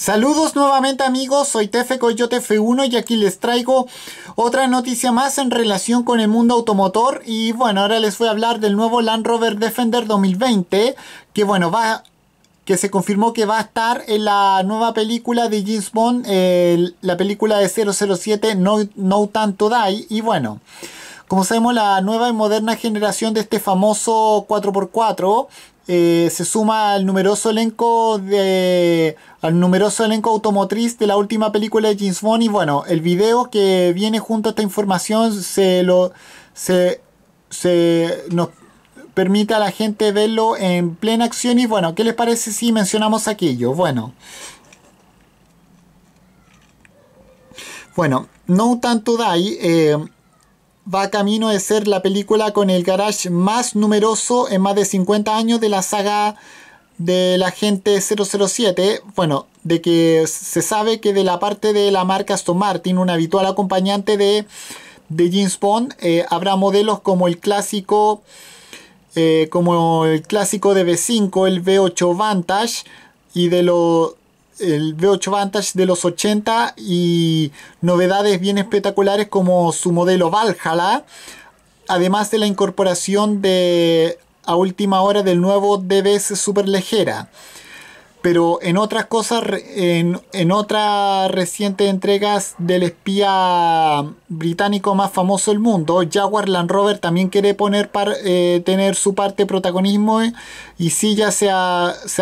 Saludos nuevamente amigos, soy Tefe Coyote F1 y aquí les traigo otra noticia más en relación con el mundo automotor y bueno, ahora les voy a hablar del nuevo Land Rover Defender 2020 que bueno, va que se confirmó que va a estar en la nueva película de James Bond, la película de 007 No, no Time to Die y bueno, como sabemos la nueva y moderna generación de este famoso 4x4 eh, se suma al numeroso elenco de al numeroso elenco automotriz de la última película de James Bond y bueno, el video que viene junto a esta información se lo se, nos permite a la gente verlo en plena acción y bueno, ¿qué les parece si mencionamos aquello? Bueno, bueno, No tanto dai va camino de ser la película con el garage más numeroso en más de 50 años de la saga de la gente 007. Bueno, de que se sabe que de la parte de la marca Aston Martin, un habitual acompañante de, de James Bond, eh, habrá modelos como el clásico... Eh, como el clásico de B5, el V8 Vantage y de, los el V8 Vantage de los 80 y novedades bien espectaculares como su modelo Valhalla, además de la incorporación de a última hora del nuevo DBS super Superlegera. Pero en otras cosas, en, en otras recientes entregas del espía británico más famoso del mundo, Jaguar Land Rover también quiere poner eh, tener su parte de protagonismo y sí ya se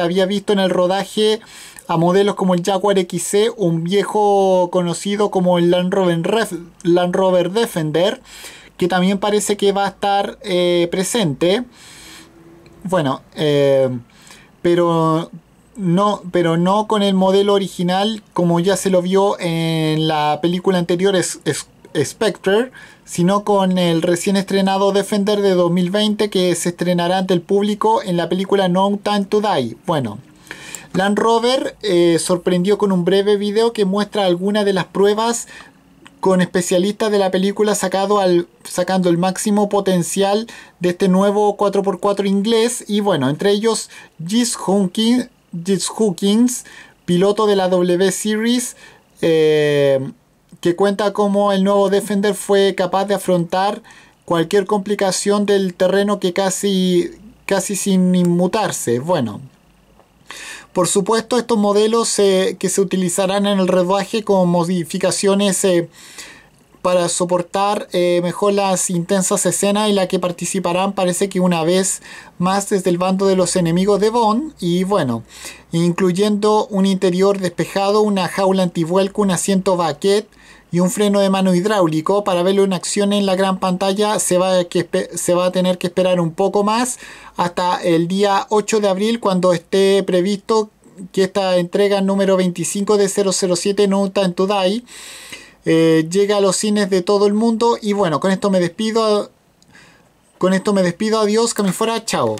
había visto en el rodaje a modelos como el Jaguar XC, un viejo conocido como el Land Rover, Defender, que también parece que va a estar eh, presente. Bueno, eh, pero no, pero no con el modelo original como ya se lo vio en la película anterior Spectre, sino con el recién estrenado Defender de 2020 que se estrenará ante el público en la película No Time to Die. Bueno, Land Rover eh, sorprendió con un breve video que muestra algunas de las pruebas con especialistas de la película sacado al, sacando el máximo potencial de este nuevo 4x4 inglés y bueno, entre ellos Gis Hawkins, piloto de la W Series, eh, que cuenta cómo el nuevo Defender fue capaz de afrontar cualquier complicación del terreno que casi, casi sin inmutarse. Bueno, por supuesto, estos modelos eh, que se utilizarán en el reduaje con modificaciones eh, para soportar eh, mejor las intensas escenas en las que participarán parece que una vez más desde el bando de los enemigos de Bond y bueno, incluyendo un interior despejado, una jaula antivuelco, un asiento baquet y un freno de mano hidráulico. Para verlo en acción en la gran pantalla se va, a que, se va a tener que esperar un poco más hasta el día 8 de abril cuando esté previsto que esta entrega número 25 de 007 Nota en Today eh, llega a los cines de todo el mundo. Y bueno, con esto me despido. Con esto me despido. Adiós, que me fuera. Chao.